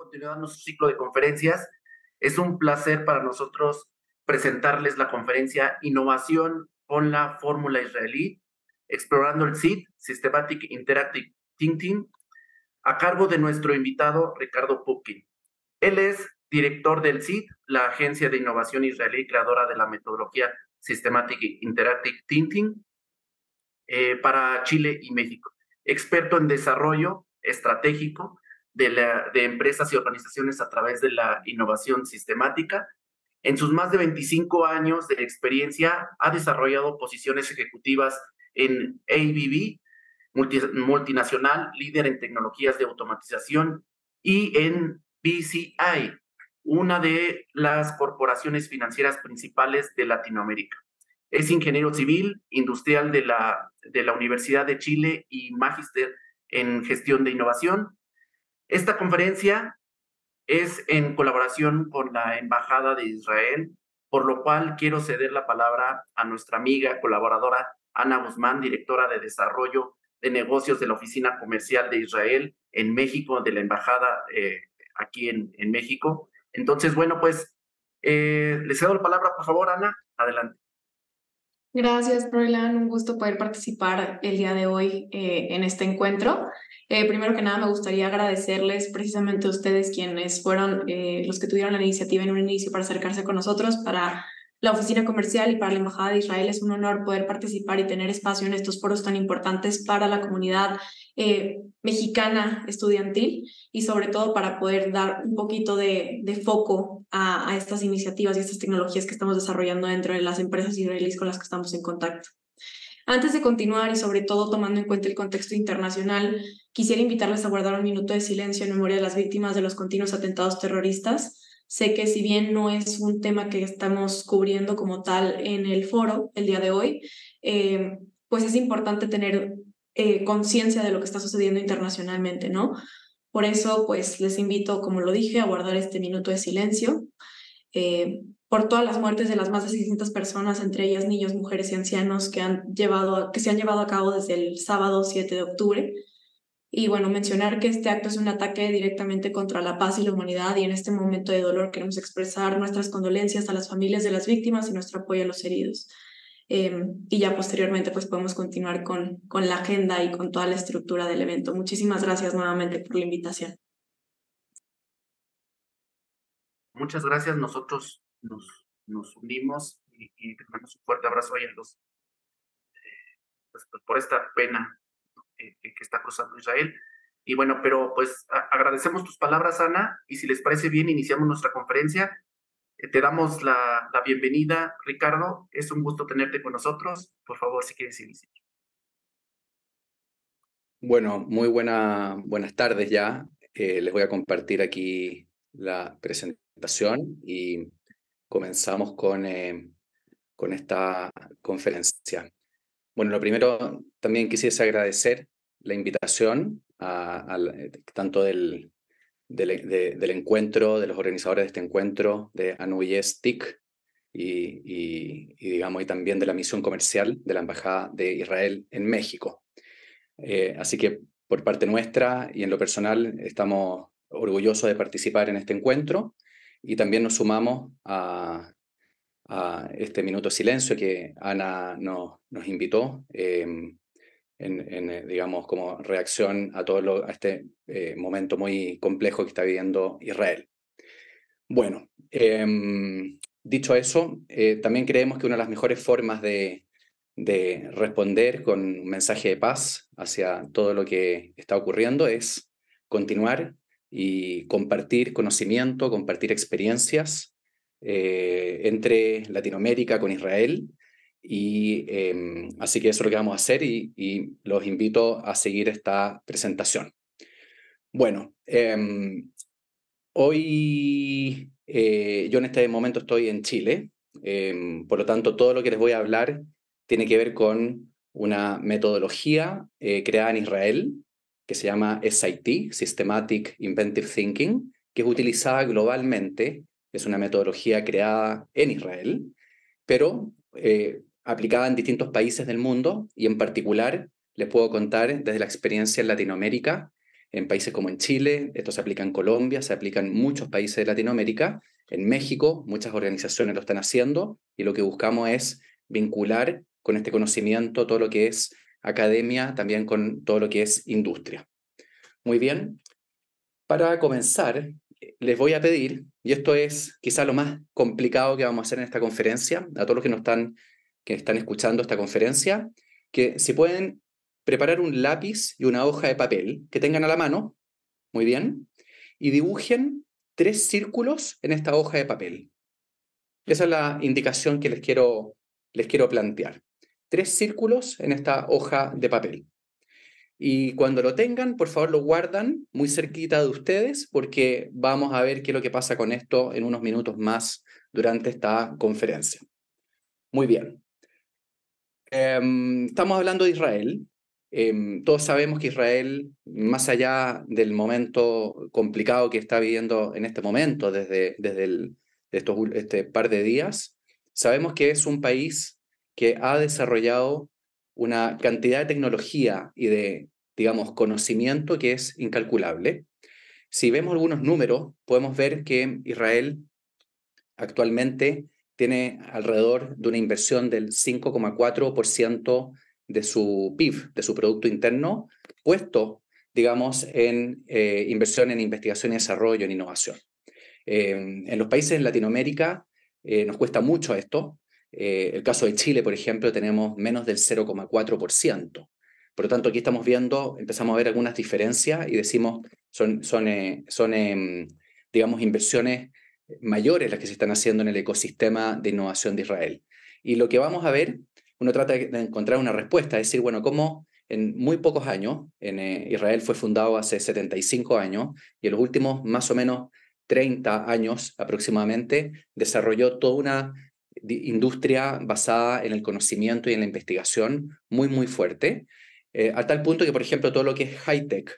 continuando nuestro ciclo de conferencias. Es un placer para nosotros presentarles la conferencia Innovación con la Fórmula Israelí, explorando el SID, Systematic Interactive Thinking, a cargo de nuestro invitado Ricardo Pukin. Él es director del SID, la Agencia de Innovación Israelí, creadora de la metodología Systematic Interactive Thinking eh, para Chile y México. Experto en desarrollo estratégico, de, empresas y organizaciones a través de la innovación sistemática. En sus más de 25 años de experiencia, ha desarrollado posiciones ejecutivas en ABB, multinacional, líder en tecnologías de automatización, y en BCI, una de las corporaciones financieras principales de Latinoamérica. Es ingeniero civil, industrial de la, de la Universidad de Chile y magíster en gestión de innovación. Esta conferencia es en colaboración con la Embajada de Israel, por lo cual quiero ceder la palabra a nuestra amiga colaboradora Ana Guzmán, directora de Desarrollo de Negocios de la Oficina Comercial de Israel en México, de la Embajada eh, aquí en, México. Entonces, bueno, pues les eh, le cedo la palabra, por favor, Ana. Adelante. Gracias, Proylan. Un gusto poder participar el día de hoy eh, en este encuentro. Eh, primero que nada, me gustaría agradecerles precisamente a ustedes quienes fueron eh, los que tuvieron la iniciativa en un inicio para acercarse con nosotros, para la oficina comercial y para la Embajada de Israel es un honor poder participar y tener espacio en estos foros tan importantes para la comunidad eh, mexicana estudiantil y sobre todo para poder dar un poquito de, foco a, a, estas iniciativas y estas tecnologías que estamos desarrollando dentro de las empresas israelíes con las que estamos en contacto. Antes de continuar y sobre todo tomando en cuenta el contexto internacional, quisiera invitarles a guardar un minuto de silencio en memoria de las víctimas de los continuos atentados terroristas Sé que si bien no es un tema que estamos cubriendo como tal en el foro el día de hoy, eh, pues es importante tener eh, conciencia de lo que está sucediendo internacionalmente, ¿no? Por eso, pues les invito, como lo dije, a guardar este minuto de silencio eh, por todas las muertes de las más de 600 personas, entre ellas niños, mujeres y ancianos, que, han llevado, que se han llevado a cabo desde el sábado 7 de octubre y bueno, mencionar que este acto es un ataque directamente contra la paz y la humanidad y en este momento de dolor queremos expresar nuestras condolencias a las familias de las víctimas y nuestro apoyo a los heridos. Em, y ya posteriormente pues podemos continuar con, con la agenda y con toda la estructura del evento. Muchísimas gracias nuevamente por la invitación. Muchas gracias. Nosotros nos, nos unimos y, tenemos un fuerte abrazo hoy en los, eh, pues, por esta pena eh, que, está cruzando Israel. Y bueno, pero pues agradecemos tus palabras, Ana, y si les parece bien, iniciamos nuestra conferencia. Eh, te damos la, bienvenida, Ricardo. Es un gusto tenerte con nosotros. Por favor, si quieres iniciar. Bueno, muy buenas tardes ya. Eh, les voy a compartir aquí la presentación y comenzamos con, con esta conferencia. Bueno, lo primero también quisiera agradecer la invitación eh, tanto del, eh, del, encuentro, de los organizadores de este encuentro, de Anuyes TIC y, digamos, y también de la misión comercial de la Embajada de Israel en México. Eh, así que por parte nuestra y en lo personal estamos orgullosos de participar en este encuentro y también nos sumamos a, a este minuto de silencio que Ana nos, invitó, em, en, eh, digamos, como reacción a todo a este eh, momento muy complejo que está viviendo Israel. Bueno, em, dicho eso, eh, también creemos que una de las mejores formas de responder con un mensaje de paz hacia todo lo que está ocurriendo es continuar y compartir conocimiento, compartir experiencias eh, entre Latinoamérica con Israel. Y em, así que eso es lo que vamos a hacer y, los invito a seguir esta presentación. Bueno, em, hoy eh, yo en este momento estoy en Chile, em, por lo tanto todo lo que les voy a hablar tiene que ver con una metodología eh, creada en Israel que se llama SIT, Systematic Inventive Thinking, que es utilizada globalmente es una metodología creada en Israel, pero eh, aplicada en distintos países del mundo y en particular les puedo contar desde la experiencia en Latinoamérica, en países como en Chile, esto se aplica en Colombia, se aplica en muchos países de Latinoamérica, en México muchas organizaciones lo están haciendo y lo que buscamos es vincular con este conocimiento todo lo que es academia, también con todo lo que es industria. Muy bien, para comenzar les voy a pedir, y esto es quizá lo más complicado que vamos a hacer en esta conferencia, a todos los que nos están, que están escuchando esta conferencia, que si pueden preparar un lápiz y una hoja de papel que tengan a la mano, muy bien, y dibujen tres círculos en esta hoja de papel. Esa es la indicación que les quiero, les quiero plantear. Tres círculos en esta hoja de papel. Y cuando lo tengan, por favor lo guardan muy cerquita de ustedes porque vamos a ver qué es lo que pasa con esto en unos minutos más durante esta conferencia. Muy bien. Em, estamos hablando de Israel. Em, todos sabemos que Israel, más allá del momento complicado que está viviendo en este momento, desde, desde estos, este par de días, sabemos que es un país que ha desarrollado una cantidad de tecnología y de, digamos, conocimiento que es incalculable. Si vemos algunos números, podemos ver que Israel actualmente tiene alrededor de una inversión del 5,4% de su PIB, de su Producto Interno, puesto, digamos, en eh, inversión en investigación y desarrollo, en innovación. Eh, en los países de Latinoamérica eh, nos cuesta mucho esto, eh, el caso de Chile, por ejemplo, tenemos menos del 0,4%. Por lo tanto, aquí estamos viendo, empezamos a ver algunas diferencias y decimos, son, son, eh, son em, digamos, inversiones mayores las que se están haciendo en el ecosistema de innovación de Israel. Y lo que vamos a ver, uno trata de encontrar una respuesta, es decir, bueno, ¿cómo en muy pocos años, en eh, Israel fue fundado hace 75 años y en los últimos más o menos 30 años aproximadamente, desarrolló toda una industria basada en el conocimiento y en la investigación muy, muy fuerte, eh, a tal punto que, por ejemplo, todo lo que es high-tech,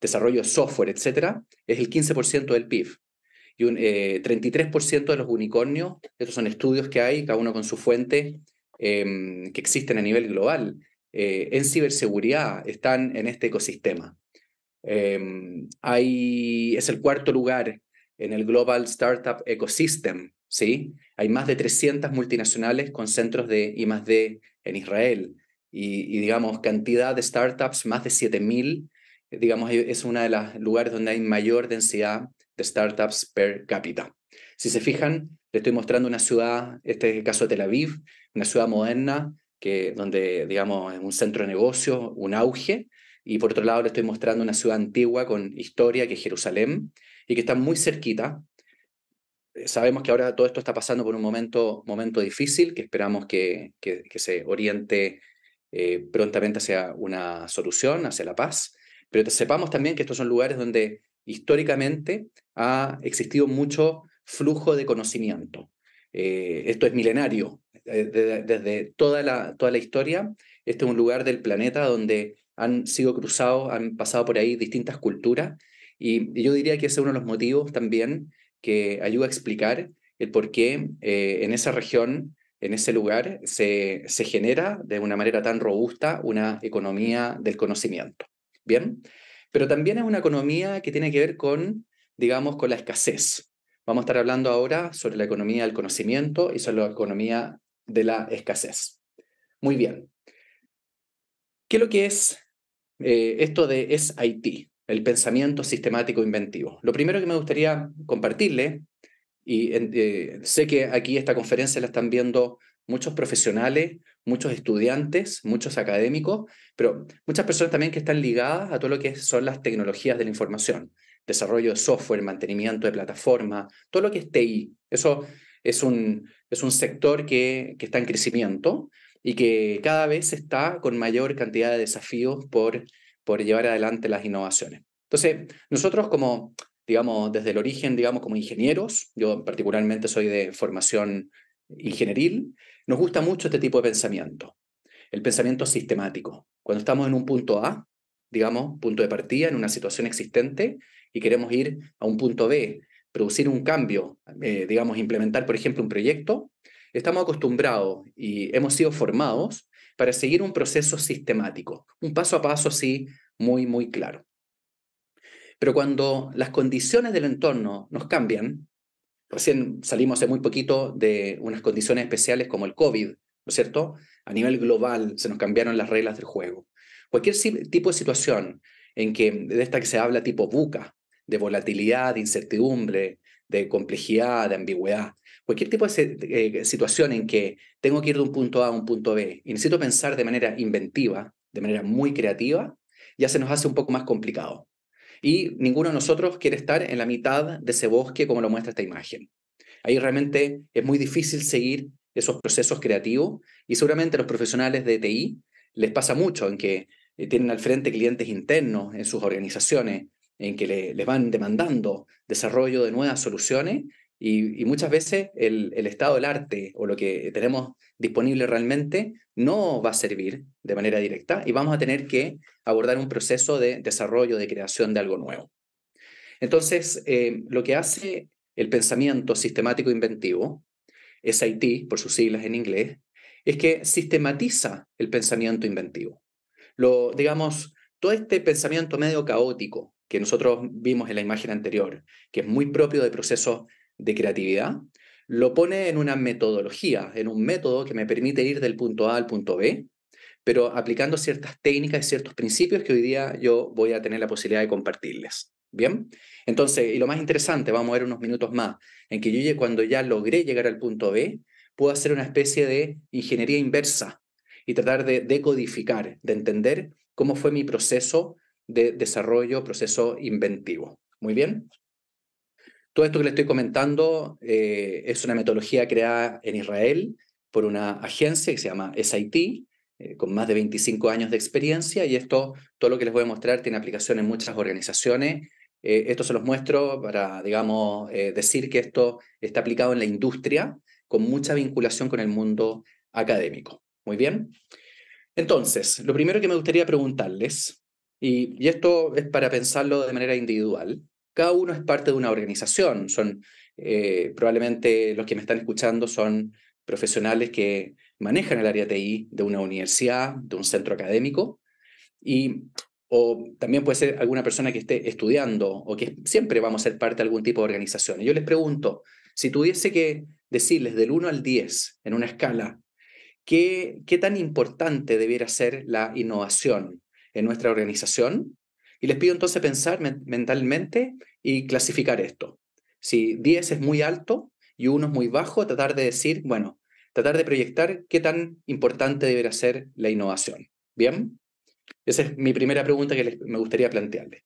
desarrollo software, etcétera, es el 15% del PIB. Y un 33% eh, de los unicornios, estos son estudios que hay, cada uno con su fuente, em, que existen a nivel global, eh, en ciberseguridad están en este ecosistema. Em, hay, es el cuarto lugar en el Global Startup Ecosystem, ¿sí? Hay más de 300 multinacionales con centros de I+.D. en Israel y, digamos, cantidad de startups, más de 7.000, digamos, es uno de los lugares donde hay mayor densidad de startups per cápita. Si se fijan, le estoy mostrando una ciudad, este es el caso de Tel Aviv, una ciudad moderna, que, donde, digamos, es un centro de negocios, un auge, y por otro lado le estoy mostrando una ciudad antigua con historia, que es Jerusalén, y que está muy cerquita, sabemos que ahora todo esto está pasando por un momento, momento difícil que esperamos que, que, se oriente eh, prontamente hacia una solución, hacia la paz, pero sepamos también que estos son lugares donde históricamente ha existido mucho flujo de conocimiento. Eh, esto es milenario, eh, desde, toda, la, toda la historia. Este es un lugar del planeta donde han sido cruzados, han pasado por ahí distintas culturas y, y yo diría que ese es uno de los motivos también que ayuda a explicar el por qué eh, en esa región, en ese lugar, se, se, genera de una manera tan robusta una economía del conocimiento. Bien, pero también es una economía que tiene que ver con, digamos, con la escasez. Vamos a estar hablando ahora sobre la economía del conocimiento y sobre la economía de la escasez. Muy bien. ¿Qué es lo que es eh, esto de SIT? el pensamiento sistemático inventivo. Lo primero que me gustaría compartirle, y eh, sé que aquí esta conferencia la están viendo muchos profesionales, muchos estudiantes, muchos académicos, pero muchas personas también que están ligadas a todo lo que son las tecnologías de la información, desarrollo de software, mantenimiento de plataformas, todo lo que es TI. Eso es un, es un sector que, que está en crecimiento y que cada vez está con mayor cantidad de desafíos por por llevar adelante las innovaciones. Entonces, nosotros como, digamos, desde el origen, digamos, como ingenieros, yo particularmente soy de formación ingenieril, nos gusta mucho este tipo de pensamiento, el pensamiento sistemático. Cuando estamos en un punto A, digamos, punto de partida, en una situación existente, y queremos ir a un punto B, producir un cambio, eh, digamos, implementar, por ejemplo, un proyecto, estamos acostumbrados y hemos sido formados para seguir un proceso sistemático, un paso a paso así muy, muy claro. Pero cuando las condiciones del entorno nos cambian, recién salimos hace muy poquito de unas condiciones especiales como el COVID, ¿no es cierto? A nivel global se nos cambiaron las reglas del juego. Cualquier tipo de situación en que, de esta que se habla tipo buca, de volatilidad, de incertidumbre, de complejidad, de ambigüedad, cualquier tipo de eh, situación en que tengo que ir de un punto A a un punto B y necesito pensar de manera inventiva, de manera muy creativa, ya se nos hace un poco más complicado. Y ninguno de nosotros quiere estar en la mitad de ese bosque como lo muestra esta imagen. Ahí realmente es muy difícil seguir esos procesos creativos y seguramente a los profesionales de TI les pasa mucho en que eh, tienen al frente clientes internos en sus organizaciones, en que les van demandando desarrollo de nuevas soluciones y, muchas veces el, estado del arte o lo que tenemos disponible realmente no va a servir de manera directa y vamos a tener que abordar un proceso de desarrollo, de creación de algo nuevo. Entonces, eh, lo que hace el pensamiento sistemático inventivo, SIT por sus siglas en inglés, es que sistematiza el pensamiento inventivo. Lo, digamos, todo este pensamiento medio caótico que nosotros vimos en la imagen anterior, que es muy propio de procesos de creatividad, lo pone en una metodología, en un método que me permite ir del punto A al punto B, pero aplicando ciertas técnicas y ciertos principios que hoy día yo voy a tener la posibilidad de compartirles. Bien, entonces, y lo más interesante, vamos a ver unos minutos más, en que yo cuando ya logré llegar al punto B, puedo hacer una especie de ingeniería inversa y tratar de decodificar, de entender cómo fue mi proceso de desarrollo, proceso inventivo. Muy bien. Todo esto que les estoy comentando eh, es una metodología creada en Israel por una agencia que se llama SIT, eh, con más de 25 años de experiencia, y esto, todo lo que les voy a mostrar tiene aplicación en muchas organizaciones. Eh, esto se los muestro para, digamos, decir que esto está aplicado en la industria con mucha vinculación con el mundo académico. Muy bien. Entonces, lo primero que me gustaría preguntarles, y esto es para pensarlo de manera individual, cada uno es parte de una organización, son eh, probablemente los que me están escuchando son profesionales que manejan el área TI de una universidad, de un centro académico, y, o también puede ser alguna persona que esté estudiando o que siempre vamos a ser parte de algún tipo de organización. Y yo les pregunto, si tuviese que decirles del 1 al 10 en una escala, ¿qué, qué tan importante debiera ser la innovación en nuestra organización? Y les pido entonces pensar mentalmente y clasificar esto. Si 10 es muy alto y 1 es muy bajo, tratar de decir, bueno, tratar de proyectar qué tan importante deberá ser la innovación. ¿Bien? Esa es mi primera pregunta que me gustaría plantearle.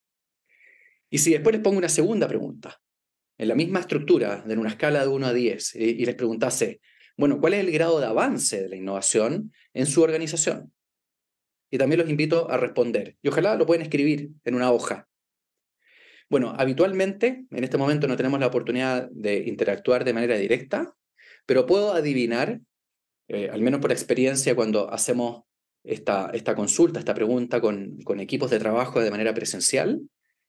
Y si después les pongo una segunda pregunta, en la misma estructura, en una escala de 1 a 10, y, les preguntase, bueno, ¿cuál es el grado de avance de la innovación en su organización? Y también los invito a responder. Y ojalá lo pueden escribir en una hoja, bueno, habitualmente en este momento no tenemos la oportunidad de interactuar de manera directa, pero puedo adivinar, eh, al menos por experiencia, cuando hacemos esta, esta consulta, esta pregunta con, equipos de trabajo de manera presencial,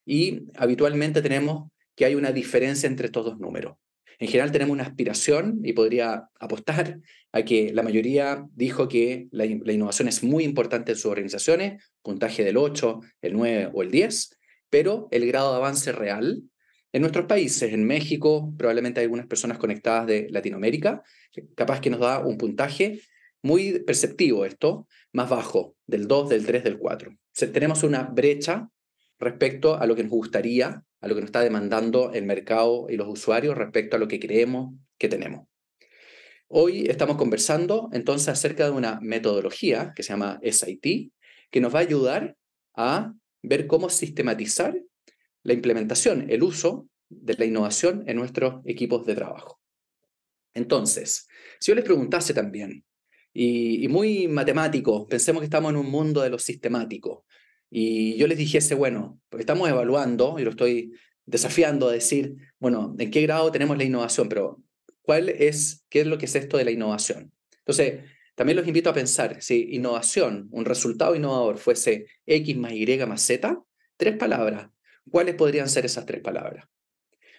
y habitualmente tenemos que hay una diferencia entre estos dos números. En general tenemos una aspiración y podría apostar a que la mayoría dijo que la, la, innovación es muy importante en sus organizaciones, puntaje del 8, el 9 o el 10, pero el grado de avance real en nuestros países, en México, probablemente hay algunas personas conectadas de Latinoamérica, capaz que nos da un puntaje muy perceptivo esto, más bajo, del 2, del 3, del 4. tenemos una brecha respecto a lo que nos gustaría, a lo que nos está demandando el mercado y los usuarios respecto a lo que creemos que tenemos. Hoy estamos conversando entonces acerca de una metodología que se llama SIT, que nos va a ayudar a ver cómo sistematizar la implementación, el uso de la innovación en nuestros equipos de trabajo. Entonces, si yo les preguntase también, y, muy matemático, pensemos que estamos en un mundo de lo sistemático, y yo les dijese, bueno, porque estamos evaluando, y lo estoy desafiando a decir, bueno, ¿en qué grado tenemos la innovación? Pero, ¿cuál es, qué es lo que es esto de la innovación? Entonces, también los invito a pensar, si innovación, un resultado innovador fuese X más Y más Z, tres palabras, ¿cuáles podrían ser esas tres palabras?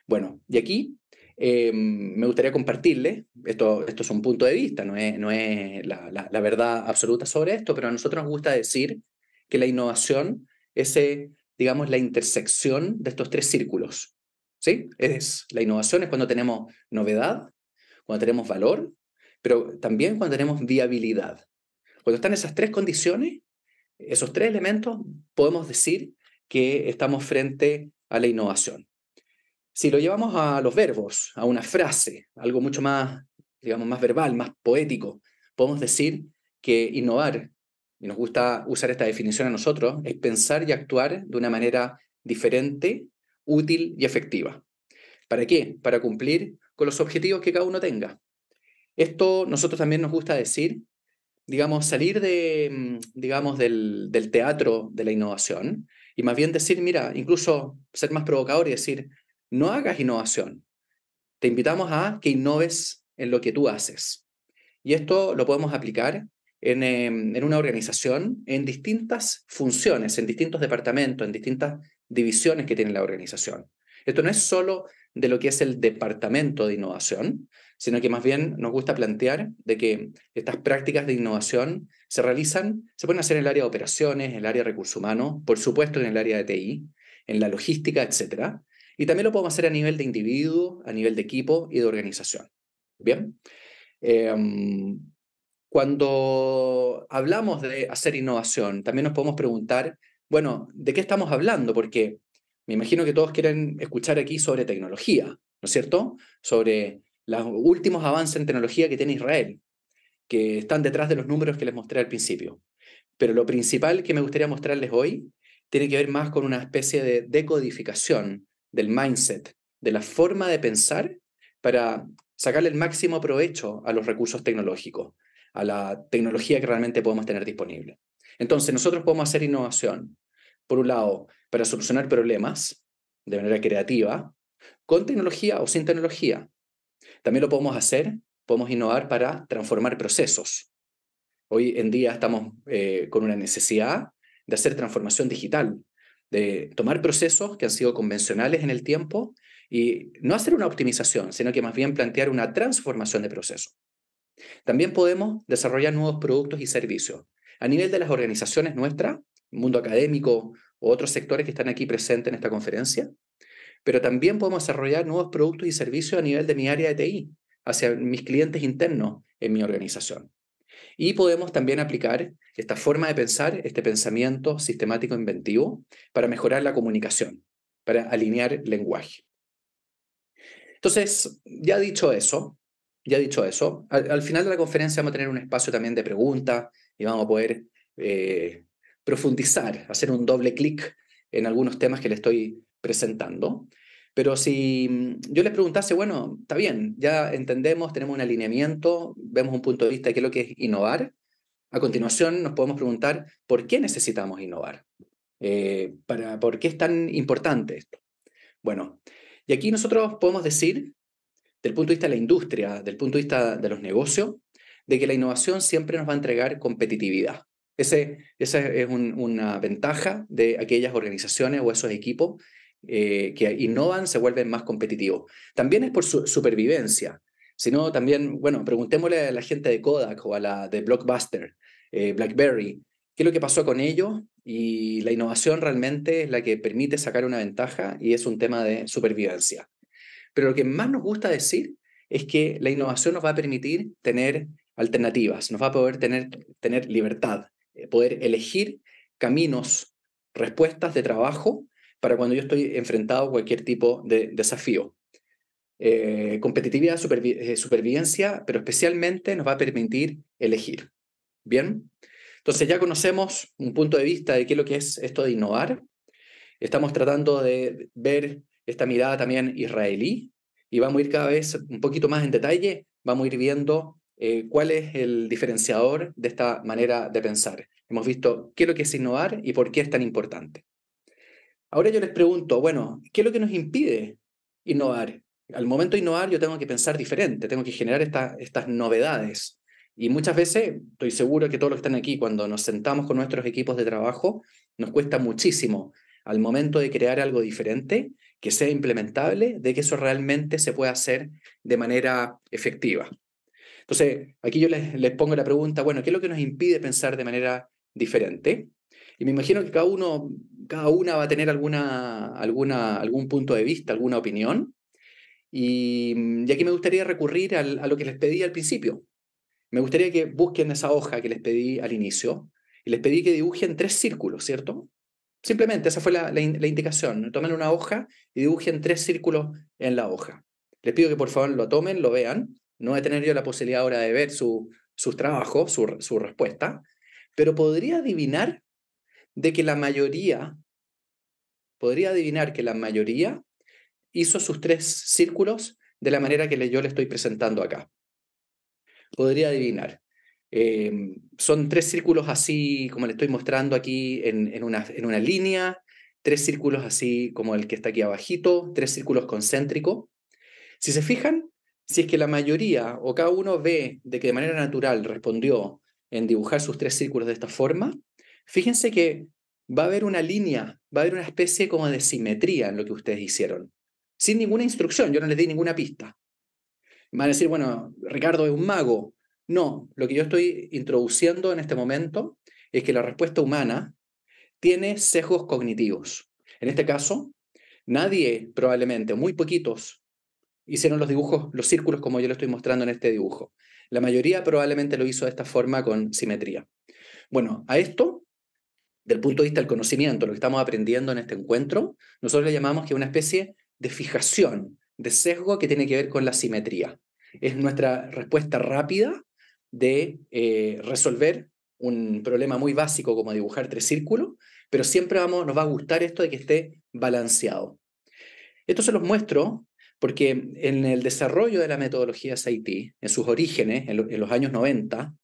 Bueno, y aquí em, me gustaría compartirle, esto, esto es un punto de vista, no es, no es la, verdad absoluta sobre esto, pero a nosotros nos gusta decir que la innovación es, eh, digamos, la intersección de estos tres círculos. ¿sí? Es, la innovación es cuando tenemos novedad, cuando tenemos valor pero también cuando tenemos viabilidad. Cuando están esas tres condiciones, esos tres elementos, podemos decir que estamos frente a la innovación. Si lo llevamos a los verbos, a una frase, algo mucho más, digamos, más verbal, más poético, podemos decir que innovar, y nos gusta usar esta definición a nosotros, es pensar y actuar de una manera diferente, útil y efectiva. ¿Para qué? Para cumplir con los objetivos que cada uno tenga. Esto nosotros también nos gusta decir, digamos, salir de, mm, digamos, del, teatro de la innovación y más bien decir, mira, incluso ser más provocador y decir, no hagas innovación, te invitamos a que innoves en lo que tú haces. Y esto lo podemos aplicar en, em, en, una organización en distintas funciones, en distintos departamentos, en distintas divisiones que tiene la organización. Esto no es solo de lo que es el departamento de innovación, sino que más bien nos gusta plantear de que estas prácticas de innovación se realizan, se pueden hacer en el área de operaciones, en el área de recursos humanos, por supuesto en el área de TI, en la logística, etc. y también lo podemos hacer a nivel de individuo, a nivel de equipo y de organización. Bien. Em, cuando hablamos de hacer innovación, también nos podemos preguntar, bueno, ¿de qué estamos hablando? Porque me imagino que todos quieren escuchar aquí sobre tecnología, ¿no es cierto? Sobre los últimos avances en tecnología que tiene Israel, que están detrás de los números que les mostré al principio. Pero lo principal que me gustaría mostrarles hoy tiene que ver más con una especie de decodificación del mindset, de la forma de pensar para sacarle el máximo provecho a los recursos tecnológicos, a la tecnología que realmente podemos tener disponible. Entonces, nosotros podemos hacer innovación, por un lado, para solucionar problemas de manera creativa, con tecnología o sin tecnología, también lo podemos hacer, podemos innovar para transformar procesos. Hoy en día estamos eh, con una necesidad de hacer transformación digital, de tomar procesos que han sido convencionales en el tiempo y no hacer una optimización, sino que más bien plantear una transformación de proceso. También podemos desarrollar nuevos productos y servicios. A nivel de las organizaciones nuestras, mundo académico u otros sectores que están aquí presentes en esta conferencia, pero también podemos desarrollar nuevos productos y servicios a nivel de mi área de TI, hacia mis clientes internos en mi organización. Y podemos también aplicar esta forma de pensar, este pensamiento sistemático inventivo, para mejorar la comunicación, para alinear lenguaje. Entonces, ya dicho eso, ya dicho eso, al, final de la conferencia vamos a tener un espacio también de preguntas y vamos a poder eh, profundizar, hacer un doble clic en algunos temas que le estoy presentando. Pero si mm, yo les preguntase, bueno, está bien, ya entendemos, tenemos un alineamiento, vemos un punto de vista de qué es lo que es innovar, a continuación nos podemos preguntar por qué necesitamos innovar, eh, para, por qué es tan importante esto. Bueno, y aquí nosotros podemos decir, del punto de vista de la industria, del punto de vista de los negocios, de que la innovación siempre nos va a entregar competitividad. Ese, esa es una ventaja de aquellas organizaciones o esos equipos eh, que innovan se vuelven más competitivos. También es por su supervivencia, sino también, bueno, preguntémosle a la gente de Kodak o a la de Blockbuster, eh, BlackBerry, qué es lo que pasó con ellos y la innovación realmente es la que permite sacar una ventaja y es un tema de supervivencia. Pero lo que más nos gusta decir es que la innovación nos va a permitir tener alternativas, nos va a poder tener, tener libertad, eh, poder elegir caminos, respuestas de trabajo para cuando yo estoy enfrentado a cualquier tipo de desafío. Eh, competitividad, eh, supervivencia, pero especialmente nos va a permitir elegir. ¿Bien? Entonces ya conocemos un punto de vista de qué es lo que es esto de innovar. Estamos tratando de ver esta mirada también israelí y vamos a ir cada vez un poquito más en detalle, vamos a ir viendo eh, cuál es el diferenciador de esta manera de pensar. Hemos visto qué es lo que es innovar y por qué es tan importante. Ahora yo les pregunto, bueno, ¿qué es lo que nos impide innovar? Al momento de innovar yo tengo que pensar diferente, tengo que generar estas novedades. Y muchas veces, estoy seguro que todos los que están aquí, cuando nos sentamos con nuestros equipos de trabajo, nos cuesta muchísimo al momento de crear algo diferente, que sea implementable, de que eso realmente se pueda hacer de manera efectiva. Entonces, aquí yo les, les pongo la pregunta, bueno, ¿qué es lo que nos impide pensar de manera diferente? Y me imagino que cada uno, cada una va a tener alguna, alguna, algún punto de vista, alguna opinión. Y, ya aquí me gustaría recurrir a lo que les pedí al principio. Me gustaría que busquen esa hoja que les pedí al inicio y les pedí que dibujen tres círculos, ¿cierto? Simplemente esa fue la, indicación. Tomen una hoja y dibujen tres círculos en la hoja. Les pido que por favor lo tomen, lo vean. No voy a tener yo la posibilidad ahora de ver su, sus trabajos, su, su respuesta, pero podría adivinar de que la mayoría, podría adivinar que la mayoría hizo sus tres círculos de la manera que yo le estoy presentando acá. Podría adivinar. Em, son tres círculos así, como le estoy mostrando aquí en, una, en una línea, tres círculos así como el que está aquí abajito, tres círculos concéntricos. Si se fijan, si es que la mayoría o cada uno ve de que de manera natural respondió en dibujar sus tres círculos de esta forma, Fíjense que va a haber una línea, va a haber una especie como de simetría en lo que ustedes hicieron, sin ninguna instrucción, yo no les di ninguna pista. Van a decir, bueno, Ricardo es un mago. No, lo que yo estoy introduciendo en este momento es que la respuesta humana tiene sesgos cognitivos. En este caso, nadie, probablemente, muy poquitos, hicieron los dibujos, los círculos como yo lo estoy mostrando en este dibujo. La mayoría probablemente lo hizo de esta forma con simetría. Bueno, a esto del punto de vista del conocimiento, lo que estamos aprendiendo en este encuentro, nosotros le llamamos que una especie de fijación, de sesgo que tiene que ver con la simetría. Es nuestra respuesta rápida de eh, resolver un problema muy básico como dibujar tres círculos, pero siempre vamos, nos va a gustar esto de que esté balanceado. Esto se los muestro porque en el desarrollo de la metodología Saití, en sus orígenes, en los años 90,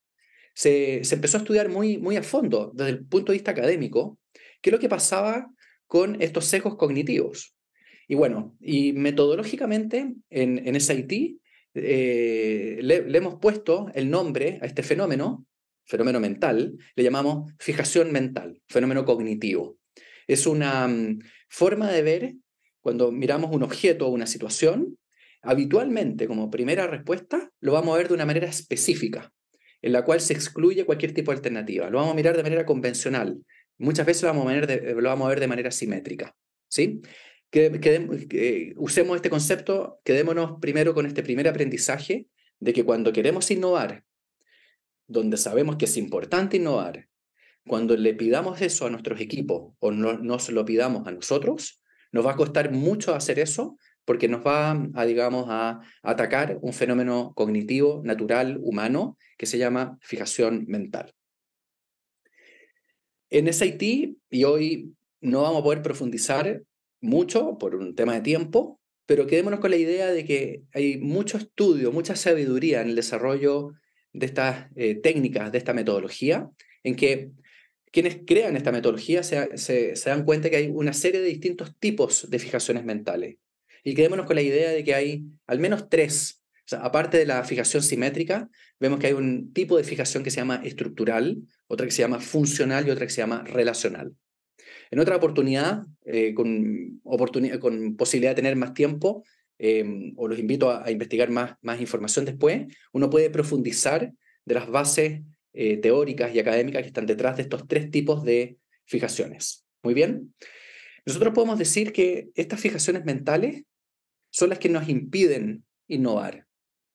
se, empezó a estudiar muy, muy a fondo desde el punto de vista académico qué es lo que pasaba con estos sesgos cognitivos. Y bueno, y metodológicamente en, en SIT eh, le, hemos puesto el nombre a este fenómeno, fenómeno mental, le llamamos fijación mental, fenómeno cognitivo. Es una mm, forma de ver cuando miramos un objeto o una situación, habitualmente como primera respuesta lo vamos a ver de una manera específica en la cual se excluye cualquier tipo de alternativa. Lo vamos a mirar de manera convencional. Muchas veces lo vamos a, ver de, eh, lo vamos a ver de manera simétrica. ¿sí? que, usemos este concepto, quedémonos primero con este primer aprendizaje de que cuando queremos innovar, donde sabemos que es importante innovar, cuando le pidamos eso a nuestros equipos o no, nos lo pidamos a nosotros, nos va a costar mucho hacer eso porque nos va a, digamos, a atacar un fenómeno cognitivo, natural, humano, que se llama fijación mental. En SIT, y hoy no vamos a poder profundizar mucho por un tema de tiempo, pero quedémonos con la idea de que hay mucho estudio, mucha sabiduría en el desarrollo de estas eh, técnicas, de esta metodología, en que quienes crean esta metodología se, se, dan cuenta que hay una serie de distintos tipos de fijaciones mentales. Y quedémonos con la idea de que hay al menos tres aparte de la fijación simétrica, vemos que hay un tipo de fijación que se llama estructural, otra que se llama funcional y otra que se llama relacional. En otra oportunidad, eh, con, con posibilidad de tener más tiempo, eh, o los invito a, investigar más, más información después, uno puede profundizar de las bases eh, teóricas y académicas que están detrás de estos tres tipos de fijaciones. Muy bien. Nosotros podemos decir que estas fijaciones mentales son las que nos impiden innovar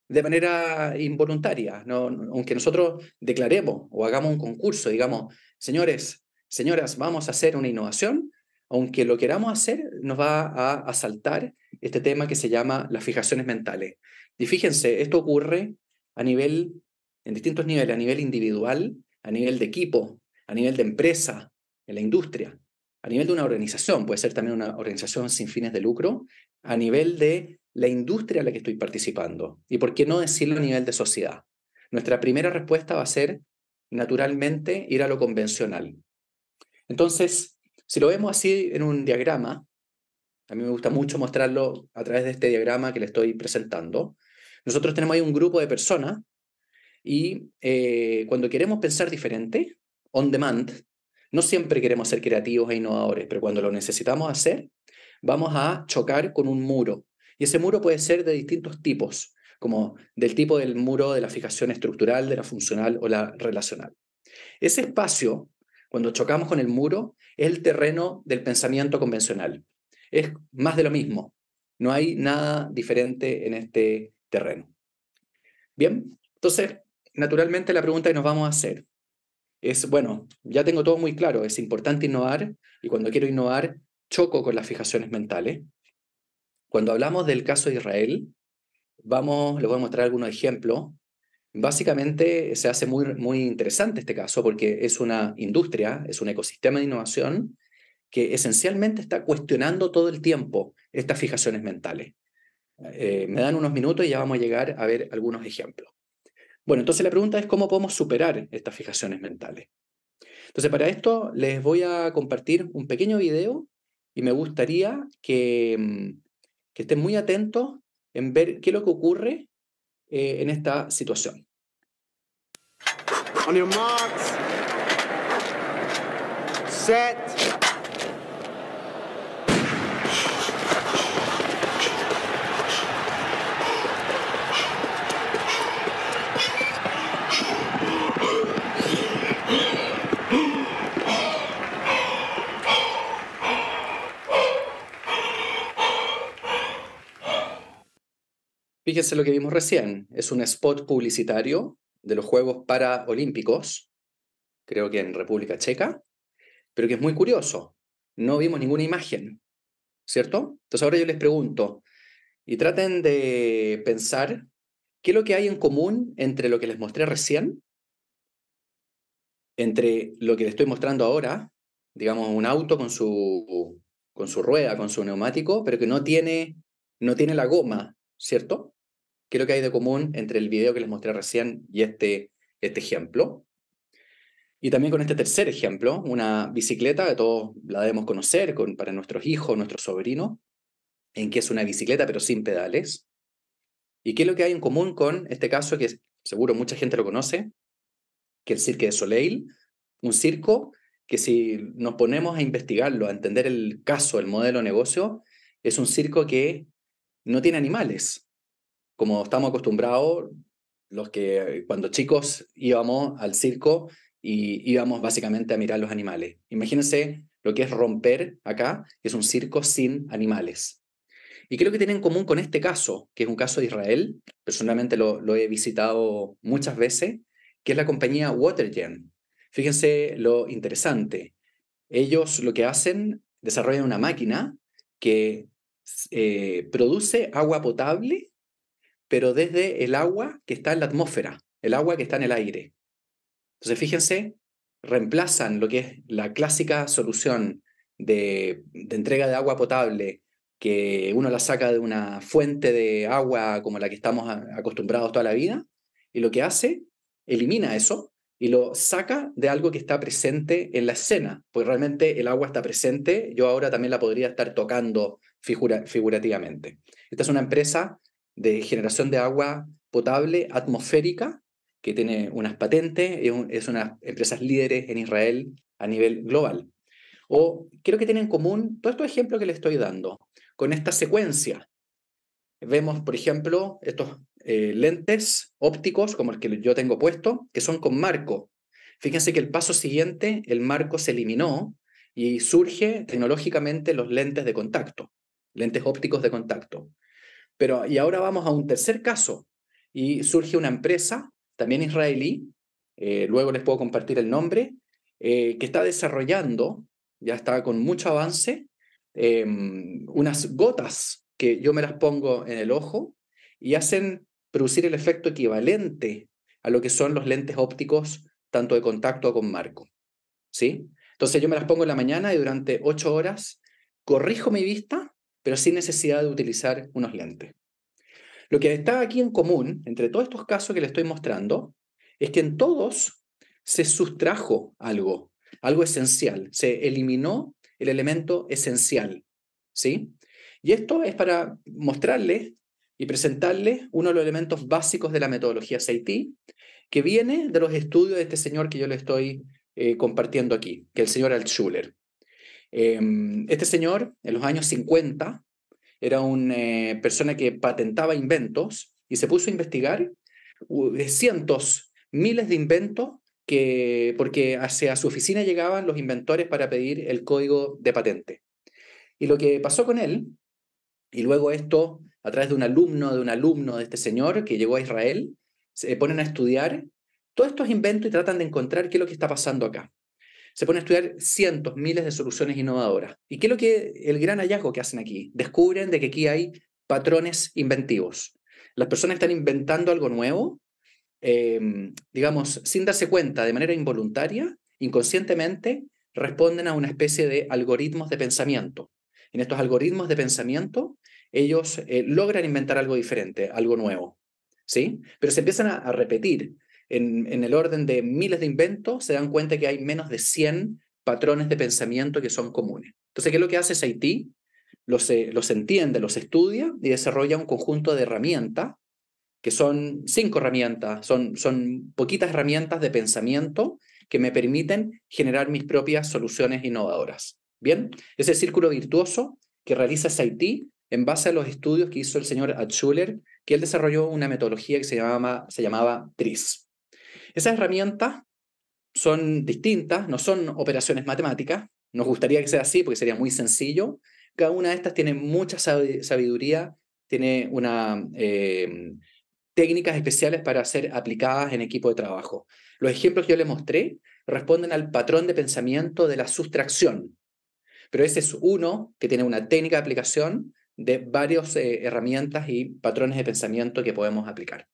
de manera involuntaria, aunque nosotros declaremos o hagamos un concurso, digamos, señores, señoras, vamos a hacer una innovación, aunque lo queramos hacer, nos va a asaltar este tema que se llama las fijaciones mentales. Y fíjense, esto ocurre a nivel, en distintos niveles, a nivel individual, a nivel de equipo, a nivel de empresa, en la industria, a nivel de una organización, puede ser también una organización sin fines de lucro, a nivel de la industria en la que estoy participando y por qué no decirlo a nivel de sociedad. Nuestra primera respuesta va a ser, naturalmente, ir a lo convencional. Entonces, si lo vemos así en un diagrama, a mí me gusta mucho mostrarlo a través de este diagrama que le estoy presentando, nosotros tenemos ahí un grupo de personas y eh, cuando queremos pensar diferente, on demand, no siempre queremos ser creativos e innovadores, pero cuando lo necesitamos hacer, vamos a chocar con un muro y ese muro puede ser de distintos tipos, como del tipo del muro de la fijación estructural, de la funcional o la relacional. Ese espacio, cuando chocamos con el muro, es el terreno del pensamiento convencional. Es más de lo mismo. No hay nada diferente en este terreno. Bien, entonces, naturalmente la pregunta que nos vamos a hacer es, bueno, ya tengo todo muy claro, es importante innovar y cuando quiero innovar choco con las fijaciones mentales. Cuando hablamos del caso de Israel, vamos, les voy a mostrar algunos ejemplos. Básicamente se hace muy, muy interesante este caso porque es una industria, es un ecosistema de innovación que esencialmente está cuestionando todo el tiempo estas fijaciones mentales. Eh, me dan unos minutos y ya vamos a llegar a ver algunos ejemplos. Bueno, entonces la pregunta es cómo podemos superar estas fijaciones mentales. Entonces, para esto les voy a compartir un pequeño video y me gustaría que mm, que estén muy atentos en ver qué es lo que ocurre eh, en esta situación. Set. Fíjense lo que vimos recién. Es un spot publicitario de los Juegos Paralímpicos, creo que en República Checa, pero que es muy curioso. No vimos ninguna imagen, ¿cierto? Entonces ahora yo les pregunto, y traten de pensar qué es lo que hay en común entre lo que les mostré recién, entre lo que les estoy mostrando ahora, digamos, un auto con su, con su rueda, con su neumático, pero que no tiene, no tiene la goma, ¿cierto? ¿Qué es lo que hay de común entre el video que les mostré recién y este, este ejemplo? Y también con este tercer ejemplo, una bicicleta que todos la debemos conocer para nuestros hijos, nuestros sobrinos, en que es una bicicleta pero sin pedales. ¿Y qué es lo que hay en común con este caso que seguro mucha gente lo conoce? Que el Cirque de Soleil, un circo que si nos ponemos a investigarlo, a entender el caso, el modelo de negocio, es un circo que no tiene animales, como estamos acostumbrados, los que cuando chicos íbamos al circo y íbamos básicamente a mirar los animales. Imagínense lo que es romper acá, que es un circo sin animales. Y creo que tienen en común con este caso, que es un caso de Israel, personalmente lo, he visitado muchas veces, que es la compañía Watergen. Fíjense lo interesante. Ellos lo que hacen, desarrollan una máquina que eh, produce agua potable pero desde el agua que está en la atmósfera, el agua que está en el aire. Entonces, fíjense, reemplazan lo que es la clásica solución de, entrega de agua potable, que uno la saca de una fuente de agua como la que estamos acostumbrados toda la vida, y lo que hace, elimina eso y lo saca de algo que está presente en la escena, pues realmente el agua está presente, yo ahora también la podría estar tocando figurativamente. Esta es una empresa de generación de agua potable atmosférica, que tiene unas patentes, es, una empresas líderes en Israel a nivel global. O creo que tienen en común todos estos ejemplos que le estoy dando con esta secuencia. Vemos, por ejemplo, estos eh, lentes ópticos como el que yo tengo puesto, que son con marco. Fíjense que el paso siguiente, el marco se eliminó y surge tecnológicamente los lentes de contacto, lentes ópticos de contacto. Pero, y ahora vamos a un tercer caso. Y surge una empresa, también israelí, eh, luego les puedo compartir el nombre, eh, que está desarrollando, ya está con mucho avance, em, unas gotas que yo me las pongo en el ojo y hacen producir el efecto equivalente a lo que son los lentes ópticos, tanto de contacto con marco. ¿Sí? Entonces yo me las pongo en la mañana y durante ocho horas corrijo mi vista pero sin necesidad de utilizar unos lentes. Lo que está aquí en común entre todos estos casos que le estoy mostrando es que en todos se sustrajo algo, algo esencial, se eliminó el elemento esencial, ¿sí? Y esto es para mostrarle y presentarle uno de los elementos básicos de la metodología CITI que viene de los estudios de este señor que yo le estoy eh, compartiendo aquí, que es el señor Altschuler. Em, este señor, en los años 50, era una eh, persona que patentaba inventos y se puso a investigar cientos, miles de inventos, que, porque hacia su oficina llegaban los inventores para pedir el código de patente. Y lo que pasó con él, y luego esto a través de un alumno, de un alumno de este señor que llegó a Israel, se ponen a estudiar todos estos inventos y tratan de encontrar qué es lo que está pasando acá se pone a estudiar cientos, miles de soluciones innovadoras. ¿Y qué es lo que el gran hallazgo que hacen aquí? Descubren de que aquí hay patrones inventivos. Las personas están inventando algo nuevo, em, digamos, sin darse cuenta, de manera involuntaria, inconscientemente, responden a una especie de algoritmos de pensamiento. En estos algoritmos de pensamiento, ellos eh, logran inventar algo diferente, algo nuevo, ¿sí? Pero se empiezan a repetir en, el orden de miles de inventos, se dan cuenta que hay menos de 100 patrones de pensamiento que son comunes. Entonces, ¿qué es lo que hace es Los, entiende, los estudia y desarrolla un conjunto de herramientas, que son cinco herramientas, son, son poquitas herramientas de pensamiento que me permiten generar mis propias soluciones innovadoras. Bien, ese círculo virtuoso que realiza Haití en base a los estudios que hizo el señor Atschuler, que él desarrolló una metodología que se llamaba, se llamaba TRIS. Esas herramientas son distintas, no son operaciones matemáticas. Nos gustaría que sea así porque sería muy sencillo. Cada una de estas tiene mucha sabiduría, tiene una, eh, técnicas especiales para ser aplicadas en equipo de trabajo. Los ejemplos que yo les mostré responden al patrón de pensamiento de la sustracción, pero ese es uno que tiene una técnica de aplicación de varias eh, herramientas y patrones de pensamiento que podemos aplicar.